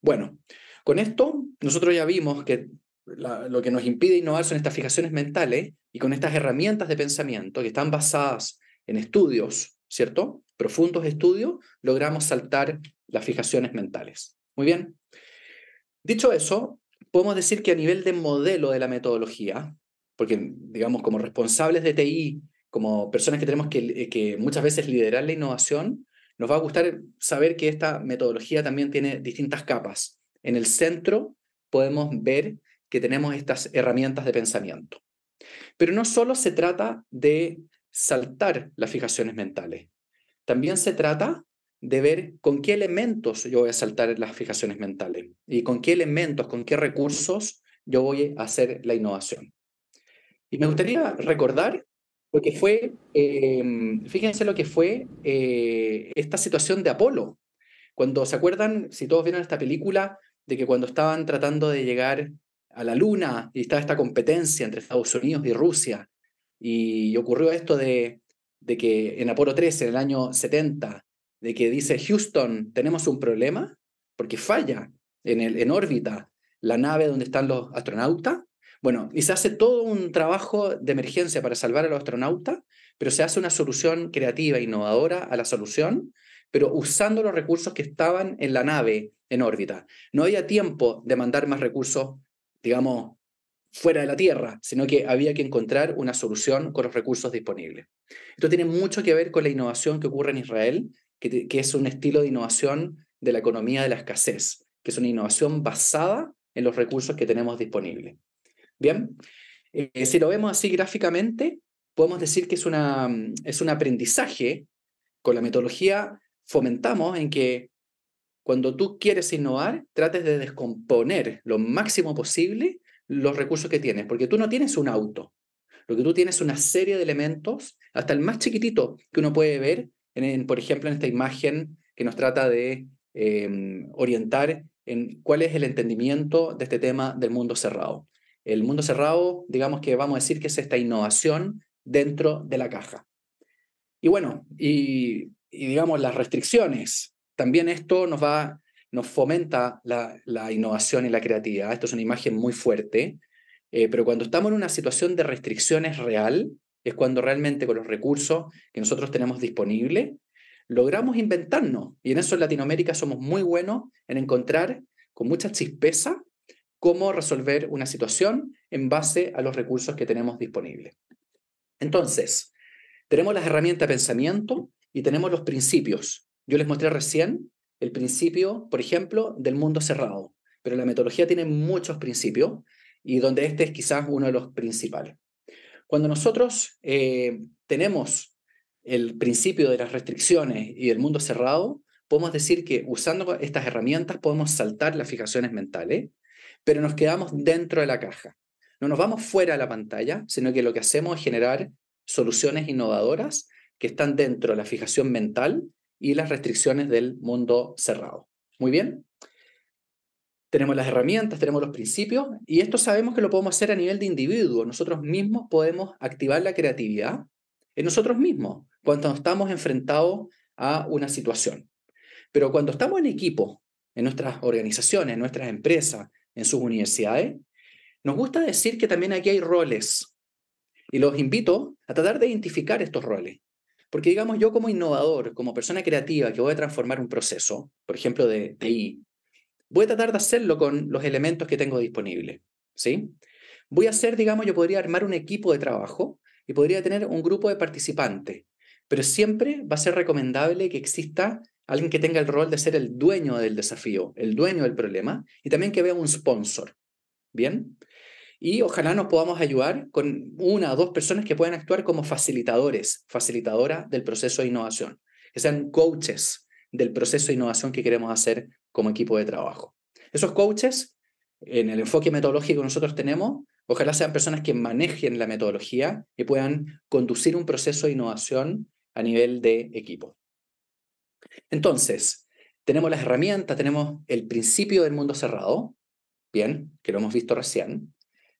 Bueno, con esto, nosotros ya vimos que lo que nos impide innovar son estas fijaciones mentales y con estas herramientas de pensamiento que están basadas en estudios, ¿cierto? Profundos estudios, logramos saltar las fijaciones mentales. Muy bien. Dicho eso, podemos decir que a nivel de modelo de la metodología, porque digamos como responsables de TI, como personas que tenemos que, que muchas veces liderar la innovación, nos va a gustar saber que esta metodología también tiene distintas capas. En el centro podemos ver que tenemos estas herramientas de pensamiento. Pero no solo se trata de saltar las fijaciones mentales, también se trata de ver con qué elementos yo voy a saltar las fijaciones mentales y con qué elementos, con qué recursos yo voy a hacer la innovación. Y me gustaría recordar lo que fue, em, fíjense lo que fue eh, esta situación de Apolo. Cuando se acuerdan, si todos vieron esta película, de que cuando estaban tratando de llegar a la Luna y estaba esta competencia entre Estados Unidos y Rusia, y ocurrió esto de, de que en Apolo 13, en el año 70, de que dice Houston, tenemos un problema porque falla en, el, en órbita la nave donde están los astronautas. Bueno, y se hace todo un trabajo de emergencia para salvar a los astronautas, pero se hace una solución creativa, innovadora a la solución pero usando los recursos que estaban en la nave en órbita. No había tiempo de mandar más recursos, digamos, fuera de la Tierra, sino que había que encontrar una solución con los recursos disponibles. Esto tiene mucho que ver con la innovación que ocurre en Israel, que, es un estilo de innovación de la economía de la escasez, que es una innovación basada en los recursos que tenemos disponibles. Bien, eh, si lo vemos así gráficamente, podemos decir que es, una, mm, es un aprendizaje con la metodología fomentamos en que cuando tú quieres innovar, trates de descomponer lo máximo posible los recursos que tienes, porque tú no tienes un auto, lo que tú tienes es una serie de elementos, hasta el más chiquitito que uno puede ver, en, por ejemplo, en esta imagen que nos trata de em, orientar en cuál es el entendimiento de este tema del mundo cerrado. El mundo cerrado, digamos que vamos a decir que es esta innovación dentro de la caja. Y bueno, y y digamos las restricciones. También esto nos va, nos fomenta la, innovación y la creatividad. Esto es una imagen muy fuerte, eh, pero cuando estamos en una situación de restricciones real, es cuando realmente con los recursos que nosotros tenemos disponibles, logramos inventarnos. Y en eso en Latinoamérica somos muy buenos en encontrar con mucha chispeza cómo resolver una situación en base a los recursos que tenemos disponibles. Entonces, tenemos las herramientas de pensamiento, y tenemos los principios. Yo les mostré recién el principio, por ejemplo, del mundo cerrado, pero la metodología tiene muchos principios y donde este es quizás uno de los principales. Cuando nosotros eh, tenemos el principio de las restricciones y del mundo cerrado, podemos decir que usando estas herramientas podemos saltar las fijaciones mentales, pero nos quedamos dentro de la caja. No nos vamos fuera de la pantalla, sino que lo que hacemos es generar soluciones innovadoras que están dentro de la fijación mental y las restricciones del mundo cerrado. Muy bien. Tenemos las herramientas, tenemos los principios y esto sabemos que lo podemos hacer a nivel de individuo. Nosotros mismos podemos activar la creatividad en nosotros mismos cuando estamos enfrentados a una situación. Pero cuando estamos en equipo, en nuestras organizaciones, en nuestras empresas, en sus universidades, nos gusta decir que también aquí hay roles. Y los invito a tratar de identificar estos roles. Porque digamos, yo como innovador, como persona creativa que voy a transformar un proceso, por ejemplo, de TI, voy a tratar de hacerlo con los elementos que tengo disponibles, ¿sí? Voy a hacer, digamos, yo podría armar un equipo de trabajo y podría tener un grupo de participantes, pero siempre va a ser recomendable que exista alguien que tenga el rol de ser el dueño del desafío, el dueño del problema, y también que vea un sponsor, ¿bien? Y ojalá nos podamos ayudar con una o dos personas que puedan actuar como facilitadores, facilitadoras del proceso de innovación, que sean coaches del proceso de innovación que queremos hacer como equipo de trabajo. Esos coaches, en el enfoque metodológico que nosotros tenemos, ojalá sean personas que manejen la metodología y puedan conducir un proceso de innovación a nivel de equipo. Entonces, tenemos las herramientas, tenemos el principio del mundo cerrado, bien, que lo hemos visto recién,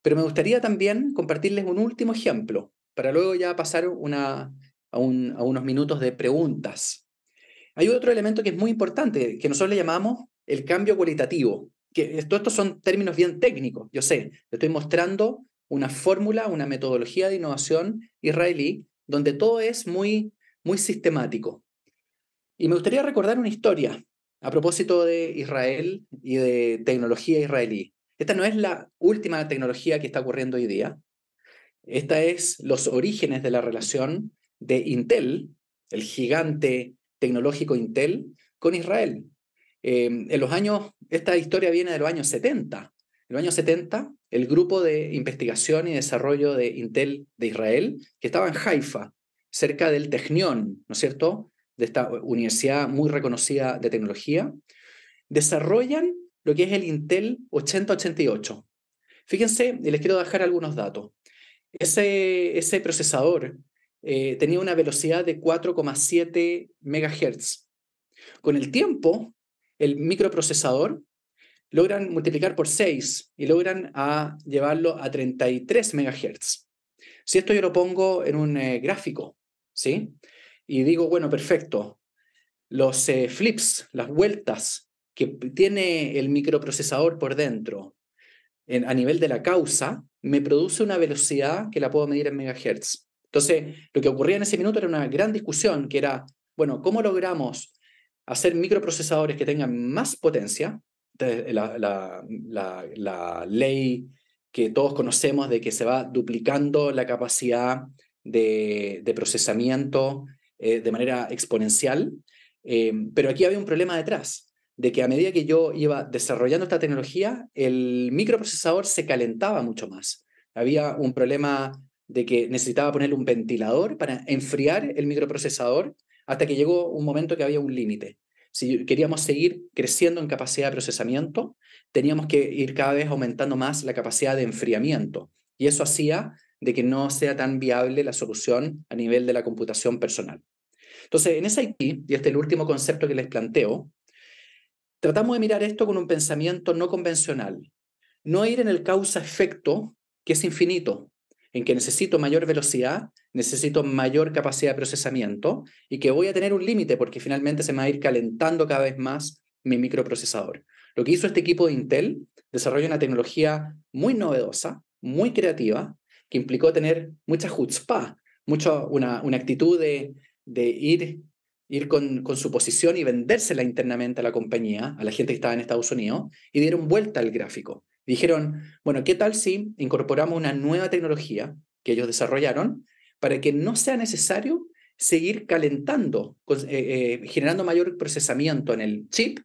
pero me gustaría también compartirles un último ejemplo, para luego ya pasar a, unos minutos de preguntas. Hay otro elemento que es muy importante, que nosotros le llamamos el cambio cualitativo, que estos son términos bien técnicos, yo sé, le estoy mostrando una fórmula, una metodología de innovación israelí, donde todo es muy, muy sistemático. Y me gustaría recordar una historia a propósito de Israel y de tecnología israelí. Esta no es la última tecnología que está ocurriendo hoy día. Esta es los orígenes de la relación de Intel, el gigante tecnológico Intel, con Israel. Em, en los años, esta historia viene de los años 70. En los años 70, el grupo de investigación y desarrollo de Intel de Israel, que estaba en Haifa, cerca del Technion, ¿no es cierto?, de esta universidad muy reconocida de tecnología, desarrollan lo que es el Intel 8088. Fíjense, y les quiero dejar algunos datos. Ese, ese procesador eh, tenía una velocidad de 4,7 MHz. Con el tiempo, el microprocesador logran multiplicar por 6 y logran a ah, llevarlo a 33 MHz. Si esto yo lo pongo en un eh, gráfico, ¿sí? Y digo, bueno, perfecto, los eh, flips, las vueltas que tiene el microprocesador por dentro a nivel de la causa, me produce una velocidad que la puedo medir en megahertz. Entonces, lo que ocurría en ese minuto era una gran discusión que era, bueno, ¿cómo logramos hacer microprocesadores que tengan más potencia? la, ley que todos conocemos de que se va duplicando la capacidad de, procesamiento eh, de manera exponencial, eh, pero aquí había un problema detrás, de que a medida que yo iba desarrollando esta tecnología, el microprocesador se calentaba mucho más. Había un problema de que necesitaba poner un ventilador para enfriar el microprocesador hasta que llegó un momento que había un límite. Si queríamos seguir creciendo en capacidad de procesamiento, teníamos que ir cada vez aumentando más la capacidad de enfriamiento. Y eso hacía de que no sea tan viable la solución a nivel de la computación personal. Entonces, en IT, y este es el último concepto que les planteo, Tratamos de mirar esto con un pensamiento no convencional, no ir en el causa-efecto, que es infinito, en que necesito mayor velocidad, necesito mayor capacidad de procesamiento y que voy a tener un límite porque finalmente se me va a ir calentando cada vez más mi microprocesador. Lo que hizo este equipo de Intel, desarrolló una tecnología muy novedosa, muy creativa, que implicó tener mucha chutzpah, mucho, una, una actitud de, de ir ir con, su posición y vendérsela internamente a la compañía, a la gente que estaba en Estados Unidos, y dieron vuelta al gráfico. Dijeron, bueno, ¿qué tal si incorporamos una nueva tecnología que ellos desarrollaron para que no sea necesario seguir calentando, eh, eh, generando mayor procesamiento en el chip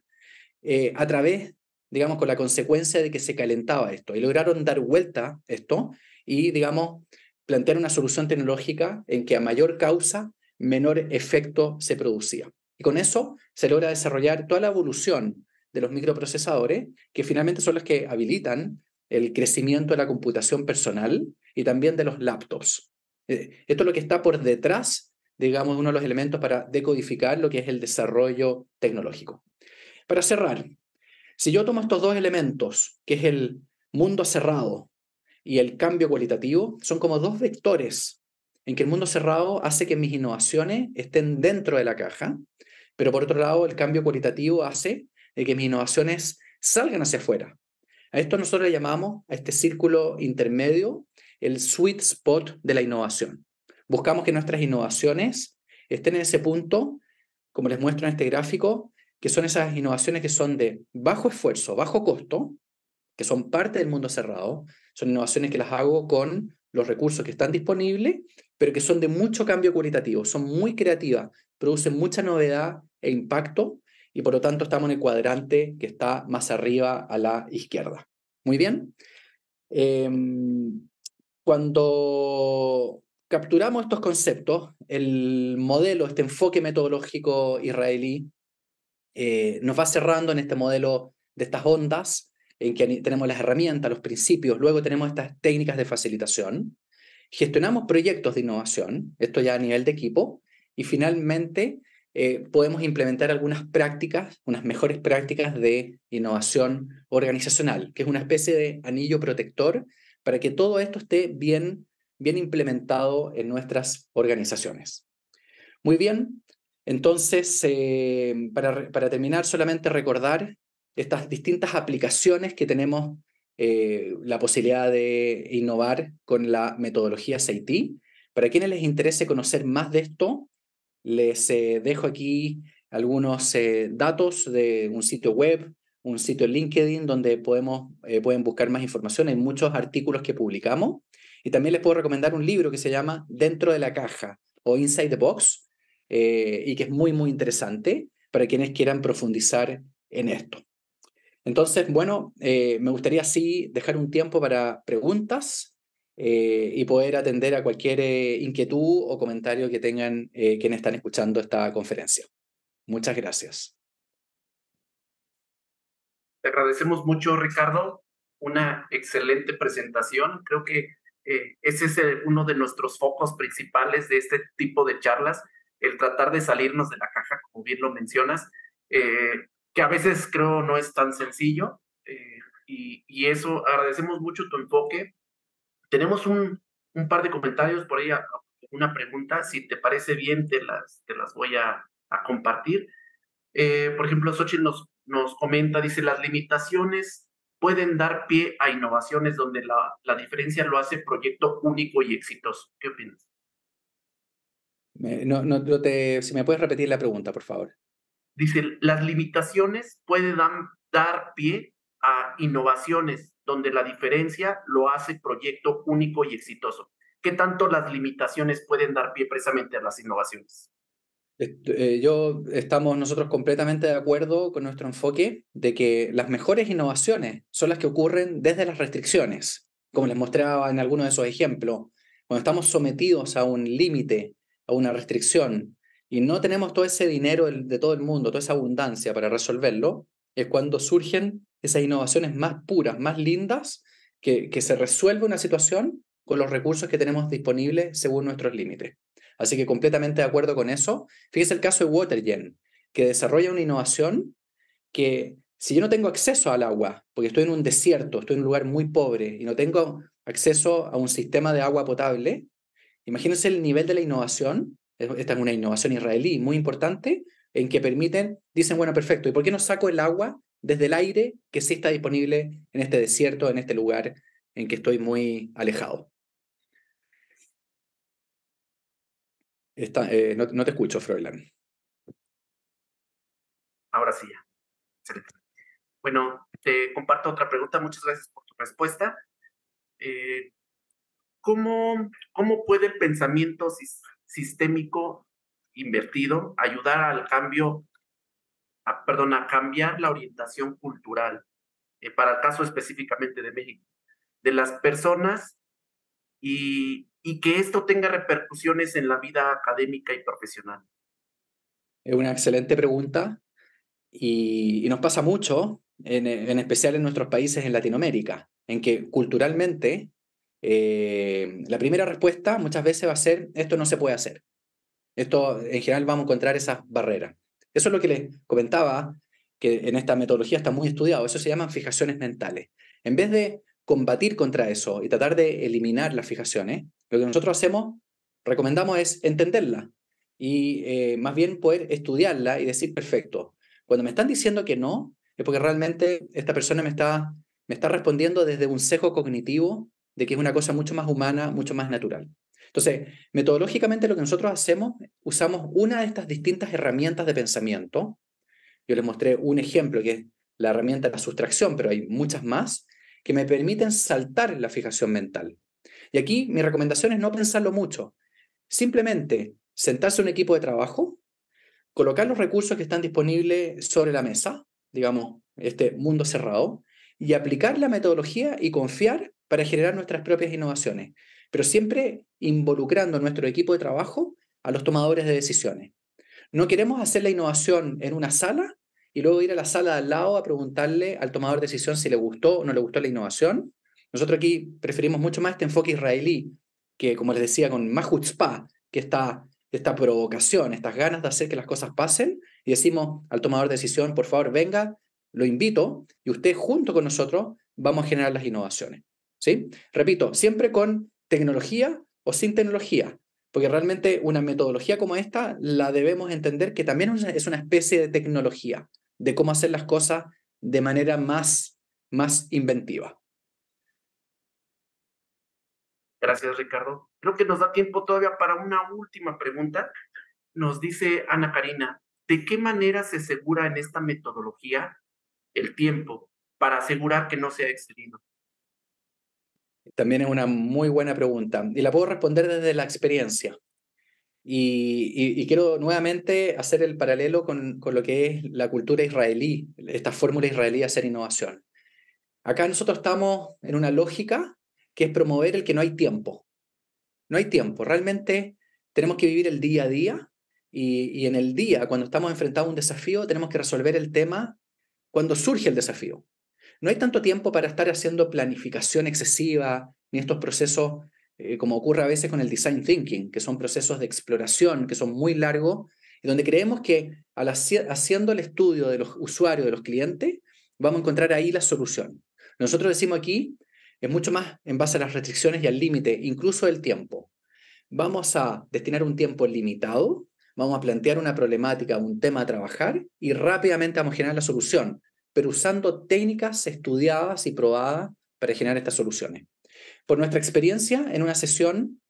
eh, a través, digamos, con la consecuencia de que se calentaba esto? Y lograron dar vuelta esto y, digamos, plantear una solución tecnológica en que a mayor causa menor efecto se producía. Y con eso se logra desarrollar toda la evolución de los microprocesadores, que finalmente son los que habilitan el crecimiento de la computación personal y también de los laptops. Eh, esto es lo que está por detrás, digamos, uno de los elementos para decodificar lo que es el desarrollo tecnológico. Para cerrar, si yo tomo estos dos elementos, que es el mundo cerrado y el cambio cualitativo, son como dos vectores en que el mundo cerrado hace que mis innovaciones estén dentro de la caja, pero por otro lado, el cambio cualitativo hace de que mis innovaciones salgan hacia afuera. A esto nosotros le llamamos, a este círculo intermedio, el sweet spot de la innovación. Buscamos que nuestras innovaciones estén en ese punto, como les muestro en este gráfico, que son esas innovaciones que son de bajo esfuerzo, bajo costo, que son parte del mundo cerrado, son innovaciones que las hago con los recursos que están disponibles pero que son de mucho cambio cualitativo, son muy creativas, producen mucha novedad e impacto y por lo tanto estamos en el cuadrante que está más arriba a la izquierda. Muy bien. Em, cuando capturamos estos conceptos, el modelo, este enfoque metodológico israelí, eh, nos va cerrando en este modelo de estas ondas, en que tenemos las herramientas, los principios, luego tenemos estas técnicas de facilitación, gestionamos proyectos de innovación, esto ya a nivel de equipo, y finalmente eh, podemos implementar algunas prácticas, unas mejores prácticas de innovación organizacional, que es una especie de anillo protector para que todo esto esté bien, bien implementado en nuestras organizaciones. Muy bien, entonces, eh, para, para terminar, solamente recordar estas distintas aplicaciones que tenemos eh, la posibilidad de innovar con la metodología CIT. Para quienes les interese conocer más de esto, les eh, dejo aquí algunos eh, datos de un sitio web, un sitio en LinkedIn donde podemos, pueden buscar más información. Hay muchos artículos que publicamos. Y también les puedo recomendar un libro que se llama Dentro de la caja o Inside the Box y que es muy, muy interesante para quienes quieran profundizar en esto. Entonces, bueno, eh, me gustaría así dejar un tiempo para preguntas eh, y poder atender a cualquier eh, inquietud o comentario que tengan quienes están escuchando esta conferencia. Muchas gracias. Te agradecemos mucho, Ricardo. Una excelente presentación. Creo que ese es uno de nuestros focos principales de este tipo de charlas, el tratar de salirnos de la caja, como bien lo mencionas que a veces creo no es tan sencillo. Eh, y, eso, agradecemos mucho tu enfoque. Tenemos un, par de comentarios por ahí, una pregunta. Si te parece bien, te las, te las voy a, compartir. Eh, por ejemplo, Xochitl nos, nos comenta, dice, las limitaciones pueden dar pie a innovaciones donde la, la diferencia lo hace proyecto único y exitoso. ¿Qué opinas? no, no te, si me puedes repetir la pregunta, por favor. Dice, las limitaciones pueden dar pie a innovaciones donde la diferencia lo hace proyecto único y exitoso. ¿Qué tanto las limitaciones pueden dar pie precisamente a las innovaciones? Eh, eh, yo estamos nosotros completamente de acuerdo con nuestro enfoque de que las mejores innovaciones son las que ocurren desde las restricciones, como les mostraba en alguno de esos ejemplos. Cuando estamos sometidos a un límite, a una restricción, y no tenemos todo ese dinero de todo el mundo, toda esa abundancia para resolverlo, es cuando surgen esas innovaciones más puras, más lindas, que, que se resuelve una situación con los recursos que tenemos disponibles según nuestros límites. Así que completamente de acuerdo con eso. Fíjese el caso de Watergen, que desarrolla una innovación que si yo no tengo acceso al agua, porque estoy en un desierto, estoy en un lugar muy pobre y no tengo acceso a un sistema de agua potable, imagínense el nivel de la innovación esta es una innovación israelí muy importante en que permiten, dicen, bueno, perfecto, ¿y por qué no saco el agua desde el aire que sí está disponible en este desierto, en este lugar en que estoy muy alejado? Eh, no, te escucho, Froilán. Ahora sí, Bueno, te comparto otra pregunta. Muchas gracias por tu respuesta. Eh, ¿cómo, ¿Cómo puede el pensamiento sistémico invertido, ayudar al cambio, a, perdón, a cambiar la orientación cultural, eh, para el caso específicamente de México, de las personas y, que esto tenga repercusiones en la vida académica y profesional. Es una excelente pregunta y, nos pasa mucho, en, en, especial en nuestros países en Latinoamérica, en que culturalmente eh, la primera respuesta muchas veces va a ser, esto no se puede hacer. Esto, en general, vamos a encontrar esas barreras. Eso es lo que les comentaba, que en esta metodología está muy estudiado. Eso se llaman fijaciones mentales. En vez de combatir contra eso y tratar de eliminar las fijaciones, lo que nosotros hacemos, recomendamos es entenderla y eh, más bien poder estudiarla y decir, perfecto, cuando me están diciendo que no, es porque realmente esta persona me está, me está respondiendo desde un sesgo cognitivo de que es una cosa mucho más humana, mucho más natural. Entonces, metodológicamente lo que nosotros hacemos, usamos una de estas distintas herramientas de pensamiento. Yo les mostré un ejemplo que es la herramienta de la sustracción, pero hay muchas más que me permiten saltar la fijación mental. Y aquí mi recomendación es no pensarlo mucho. Simplemente sentarse un equipo de trabajo, colocar los recursos que están disponibles sobre la mesa, digamos, este mundo cerrado, y aplicar la metodología y confiar para generar nuestras propias innovaciones, pero siempre involucrando a nuestro equipo de trabajo a los tomadores de decisiones. No queremos hacer la innovación en una sala y luego ir a la sala de al lado a preguntarle al tomador de decisión si le gustó o no le gustó la innovación. Nosotros aquí preferimos mucho más este enfoque israelí, que como les decía, con más que está esta provocación, estas ganas de hacer que las cosas pasen, y decimos al tomador de decisión, por favor, venga, lo invito y usted junto con nosotros vamos a generar las innovaciones. ¿sí? Repito, siempre con tecnología o sin tecnología, porque realmente una metodología como esta la debemos entender que también es una especie de tecnología, de cómo hacer las cosas de manera más, más inventiva. Gracias, Ricardo. Creo que nos da tiempo todavía para una última pregunta. Nos dice Ana Karina, ¿de qué manera se asegura en esta metodología el tiempo para asegurar que no sea excedido? También es una muy buena pregunta y la puedo responder desde la experiencia. Y, quiero nuevamente hacer el paralelo con, lo que es la cultura israelí, esta fórmula israelí de hacer innovación. Acá nosotros estamos en una lógica que es promover el que no hay tiempo. No hay tiempo, realmente tenemos que vivir el día a día y, y en el día, cuando estamos enfrentados a un desafío, tenemos que resolver el tema cuando surge el desafío. No hay tanto tiempo para estar haciendo planificación excesiva, ni estos procesos eh, como ocurre a veces con el design thinking, que son procesos de exploración, que son muy largos, y donde creemos que haciendo el estudio de los usuarios, de los clientes, vamos a encontrar ahí la solución. Nosotros decimos aquí, es mucho más en base a las restricciones y al límite, incluso el tiempo. Vamos a destinar un tiempo limitado Vamos a plantear una problemática, un tema a trabajar y rápidamente vamos a generar la solución, pero usando técnicas estudiadas y probadas para generar estas soluciones. Por nuestra experiencia, en una sesión,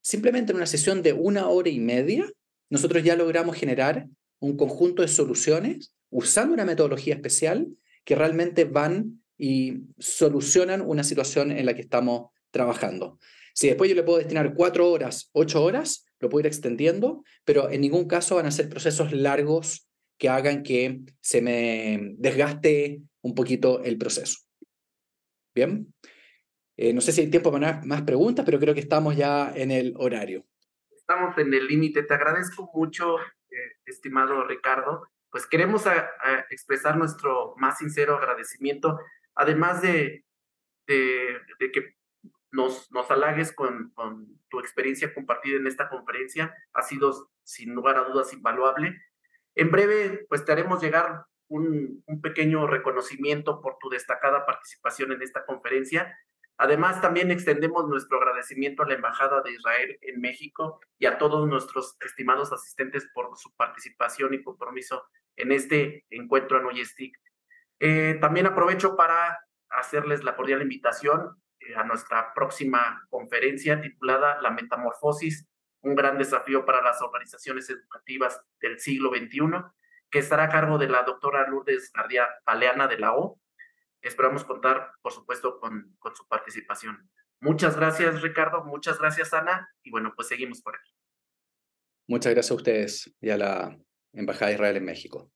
simplemente en una sesión de una hora y media, nosotros ya logramos generar un conjunto de soluciones usando una metodología especial que realmente van y solucionan una situación en la que estamos trabajando. Si después yo le puedo destinar cuatro horas, ocho horas, lo puedo ir extendiendo, pero en ningún caso van a ser procesos largos que hagan que se me desgaste un poquito el proceso. Bien. Eh, no sé si hay tiempo para más preguntas, pero creo que estamos ya en el horario. Estamos en el límite. Te agradezco mucho, eh, estimado Ricardo. Pues queremos expresar nuestro más sincero agradecimiento, además de, de, de que nos, nos halagues con, tu experiencia compartida en esta conferencia. Ha sido, sin lugar a dudas, invaluable. En breve, pues te haremos llegar un, un, pequeño reconocimiento por tu destacada participación en esta conferencia. Además, también extendemos nuestro agradecimiento a la Embajada de Israel en México y a todos nuestros estimados asistentes por su participación y compromiso en este encuentro en eh, también aprovecho para hacerles la cordial invitación eh, a nuestra próxima conferencia titulada La Metamorfosis, un gran desafío para las organizaciones educativas del siglo XXI, que estará a cargo de la doctora Lourdes García Paleana de la O. Esperamos contar, por supuesto, con, con su participación. Muchas gracias, Ricardo. Muchas gracias, Ana. Y bueno, pues seguimos por aquí. Muchas gracias a ustedes y a la Embajada de Israel en México.